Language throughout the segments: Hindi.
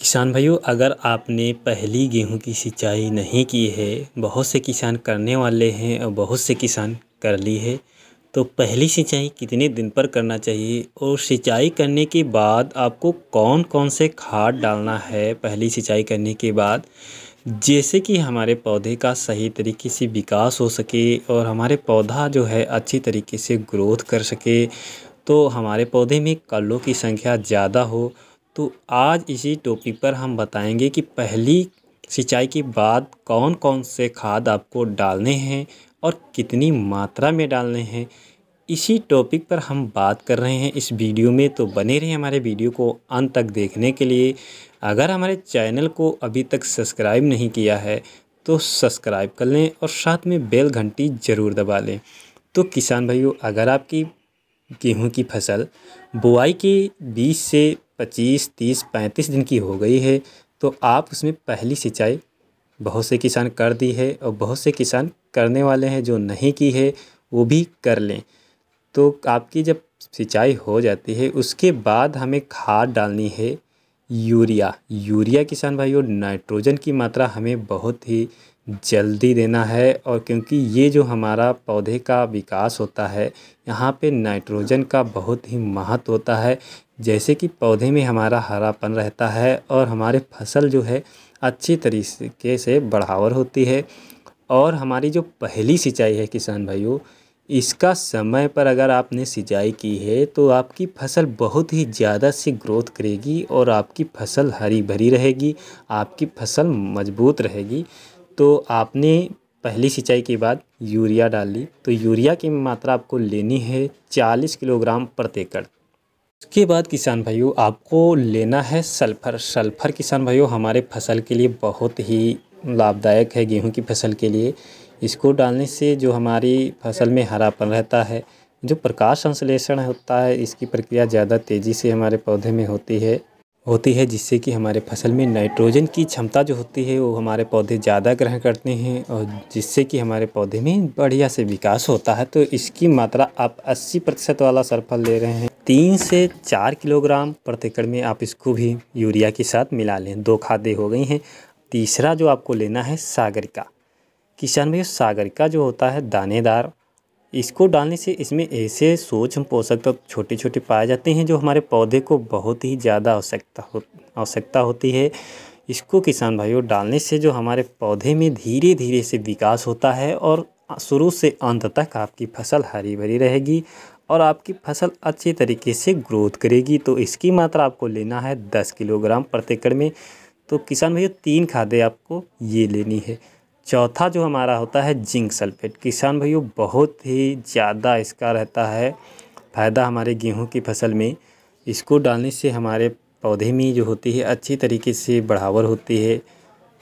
किसान भाइयों अगर आपने पहली गेहूं की सिंचाई नहीं की है बहुत से किसान करने वाले हैं और बहुत से किसान कर ली है तो पहली सिंचाई कितने दिन पर करना चाहिए और सिंचाई करने के बाद आपको कौन कौन से खाद डालना है पहली सिंचाई करने के बाद जैसे कि हमारे पौधे का सही तरीके से विकास हो सके और हमारे पौधा जो है अच्छी तरीके से ग्रोथ कर सके तो हमारे पौधे में कलों की संख्या ज़्यादा हो तो आज इसी टॉपिक पर हम बताएंगे कि पहली सिंचाई के बाद कौन कौन से खाद आपको डालने हैं और कितनी मात्रा में डालने हैं इसी टॉपिक पर हम बात कर रहे हैं इस वीडियो में तो बने रहें हमारे वीडियो को अंत तक देखने के लिए अगर हमारे चैनल को अभी तक सब्सक्राइब नहीं किया है तो सब्सक्राइब कर लें और साथ में बेल घंटी ज़रूर दबा लें तो किसान भाइयों अगर आपकी गेहूं की फसल बुआई के बीज से पच्चीस तीस पैंतीस दिन की हो गई है तो आप उसमें पहली सिंचाई बहुत से किसान कर दी है और बहुत से किसान करने वाले हैं जो नहीं की है वो भी कर लें तो आपकी जब सिंचाई हो जाती है उसके बाद हमें खाद डालनी है यूरिया यूरिया किसान भाइयों नाइट्रोजन की मात्रा हमें बहुत ही जल्दी देना है और क्योंकि ये जो हमारा पौधे का विकास होता है यहाँ पे नाइट्रोजन का बहुत ही महत्व होता है जैसे कि पौधे में हमारा हरापन रहता है और हमारे फसल जो है अच्छी तरीके से बढ़ावर होती है और हमारी जो पहली सिंचाई है किसान भाइयों इसका समय पर अगर आपने सिंचाई की है तो आपकी फसल बहुत ही ज़्यादा से ग्रोथ करेगी और आपकी फसल हरी भरी रहेगी आपकी फसल मजबूत रहेगी तो आपने पहली सिंचाई के बाद यूरिया डाल ली तो यूरिया की मात्रा आपको लेनी है चालीस किलोग्राम प्रति एकड़ उसके बाद किसान भाइयों आपको लेना है सल्फ़र सल्फ़र किसान भाइयों हमारे फसल के लिए बहुत ही लाभदायक है गेहूं की फसल के लिए इसको डालने से जो हमारी फसल में हरापन रहता है जो प्रकाश संश्लेषण होता है इसकी प्रक्रिया ज़्यादा तेज़ी से हमारे पौधे में होती है होती है जिससे कि हमारे फसल में नाइट्रोजन की क्षमता जो होती है वो हमारे पौधे ज़्यादा ग्रहण करते हैं और जिससे कि हमारे पौधे में बढ़िया से विकास होता है तो इसकी मात्रा आप 80 प्रतिशत वाला सरफल ले रहे हैं तीन से चार किलोग्राम प्रति एकड़ में आप इसको भी यूरिया के साथ मिला लें दो खादें हो गई हैं तीसरा जो आपको लेना है सागरिका किसान भैया सागरिका जो होता है दानेदार इसको डालने से इसमें ऐसे सूक्ष्म पोषक तत्व छोटे छोटे पाए जाते हैं जो हमारे पौधे को बहुत ही ज़्यादा आवश्यकता हो आवश्यकता होती है इसको किसान भाइयों डालने से जो हमारे पौधे में धीरे धीरे से विकास होता है और शुरू से अंत तक आपकी फसल हरी भरी रहेगी और आपकी फसल अच्छे तरीके से ग्रोथ करेगी तो इसकी मात्रा आपको लेना है दस किलोग्राम प्रति एकड़ में तो किसान भैया तीन खादे आपको ये लेनी है चौथा जो हमारा होता है जिंक सल्फेट किसान भाइयों बहुत ही ज़्यादा इसका रहता है फ़ायदा हमारे गेहूं की फसल में इसको डालने से हमारे पौधे में जो होती है अच्छी तरीके से बढ़ावर होती है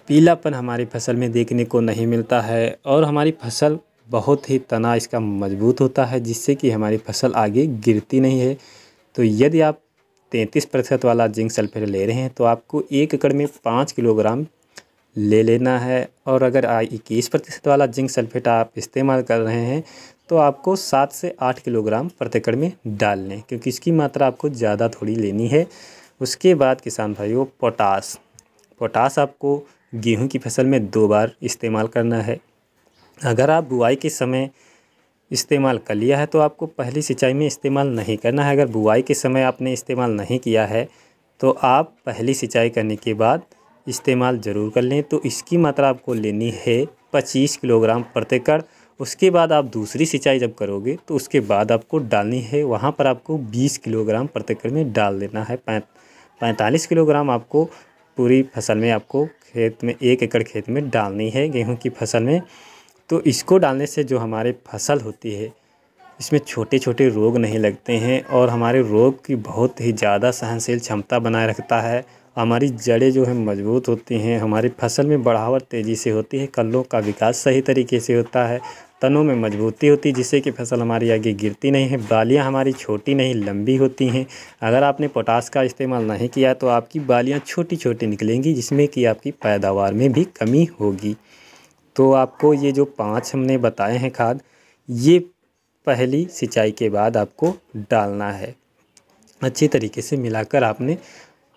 पीलापन हमारी फसल में देखने को नहीं मिलता है और हमारी फसल बहुत ही तना इसका मजबूत होता है जिससे कि हमारी फसल आगे गिरती नहीं है तो यदि आप तैंतीस प्रतिशत वाला जिंक सल्फेट ले रहे हैं तो आपको एक एकड़ में पाँच किलोग्राम ले लेना है और अगर इक्कीस प्रतिशत वाला जिंक सल्फेट आप इस्तेमाल कर रहे हैं तो आपको सात से आठ किलोग्राम प्रतिकड़ में डाल लें क्योंकि इसकी मात्रा आपको ज़्यादा थोड़ी लेनी है उसके बाद किसान भाइयों पोटास पोटास आपको गेहूं की फसल में दो बार इस्तेमाल करना है अगर आप बुआई के समय इस्तेमाल कर लिया है तो आपको पहली सिंचाई में इस्तेमाल नहीं करना है अगर बुआई के समय आपने इस्तेमाल नहीं किया है तो आप पहली सिंचाई करने के बाद इस्तेमाल ज़रूर कर लें तो इसकी मात्रा आपको लेनी है पच्चीस किलोग्राम प्रत्येकड़ उसके बाद आप दूसरी सिंचाई जब करोगे तो उसके बाद आपको डालनी है वहाँ पर आपको बीस किलोग्राम प्रत्येकड़ में डाल देना है पैंतालीस किलोग्राम आपको पूरी फसल में आपको खेत में एक एकड़ खेत में डालनी है गेहूँ की फसल में तो इसको डालने से जो हमारे फसल होती है इसमें छोटे छोटे रोग नहीं लगते हैं और हमारे रोग की बहुत ही ज़्यादा सहनशील क्षमता बनाए रखता है हमारी जड़ें जो है मजबूत होती हैं हमारी फसल में बढ़ावट तेज़ी से होती है कलों का विकास सही तरीके से होता है तनों में मजबूती होती है जिससे कि फसल हमारी आगे गिरती नहीं है बालियां हमारी छोटी नहीं लंबी होती हैं अगर आपने पोटास का इस्तेमाल नहीं किया तो आपकी बालियां छोटी छोटी निकलेंगी जिसमें कि आपकी पैदावार में भी कमी होगी तो आपको ये जो पाँच हमने बताए हैं खाद ये पहली सिंचाई के बाद आपको डालना है अच्छी तरीके से मिलाकर आपने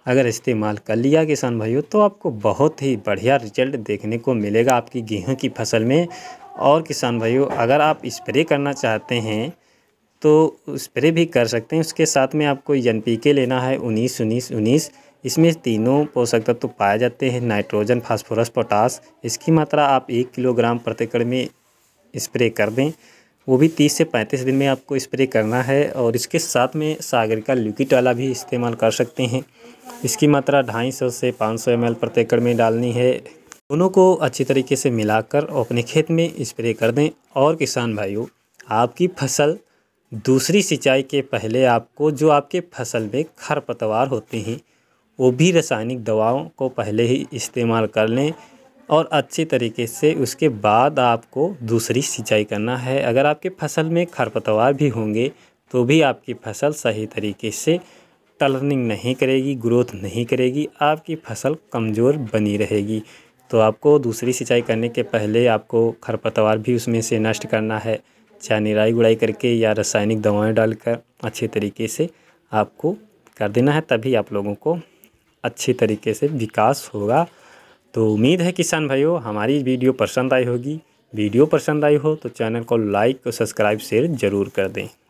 अगर इस्तेमाल कर लिया किसान भाइयों तो आपको बहुत ही बढ़िया रिजल्ट देखने को मिलेगा आपकी गेहूँ की फसल में और किसान भाइयों अगर आप स्प्रे करना चाहते हैं तो स्प्रे भी कर सकते हैं उसके साथ में आपको एन पी के लेना है उन्नीस उन्नीस उन्नीस इसमें तीनों पोषक तत्व तो पाए जाते हैं नाइट्रोजन फास्फोरस पोटास इसकी मात्रा आप एक किलोग्राम प्रति एकड़ में स्प्रे कर दें वो भी तीस से पैंतीस दिन में आपको स्प्रे करना है और इसके साथ में सागर का लिक्विड वाला भी इस्तेमाल कर सकते हैं इसकी मात्रा ढाई सौ से पाँच सौ एम प्रति एकड़ में डालनी है दोनों को अच्छी तरीके से मिलाकर अपने खेत में स्प्रे कर दें और किसान भाइयों आपकी फसल दूसरी सिंचाई के पहले आपको जो आपके फसल में खरपतवार होते हैं वो भी रासायनिक दवाओं को पहले ही इस्तेमाल कर लें और अच्छे तरीके से उसके बाद आपको दूसरी सिंचाई करना है अगर आपके फसल में खरपतवार भी होंगे तो भी आपकी फसल सही तरीके से टर्निंग नहीं करेगी ग्रोथ नहीं करेगी आपकी फसल कमज़ोर बनी रहेगी तो आपको दूसरी सिंचाई करने के पहले आपको खरपतवार भी उसमें से नष्ट करना है चाहे निराई गुड़ाई करके या रासायनिक दवाएं डालकर अच्छे तरीके से आपको कर देना है तभी आप लोगों को अच्छे तरीके से विकास होगा तो उम्मीद है किसान भाइयों हमारी वीडियो पसंद आई होगी वीडियो पसंद आई हो तो चैनल को लाइक और सब्सक्राइब शेयर ज़रूर कर दें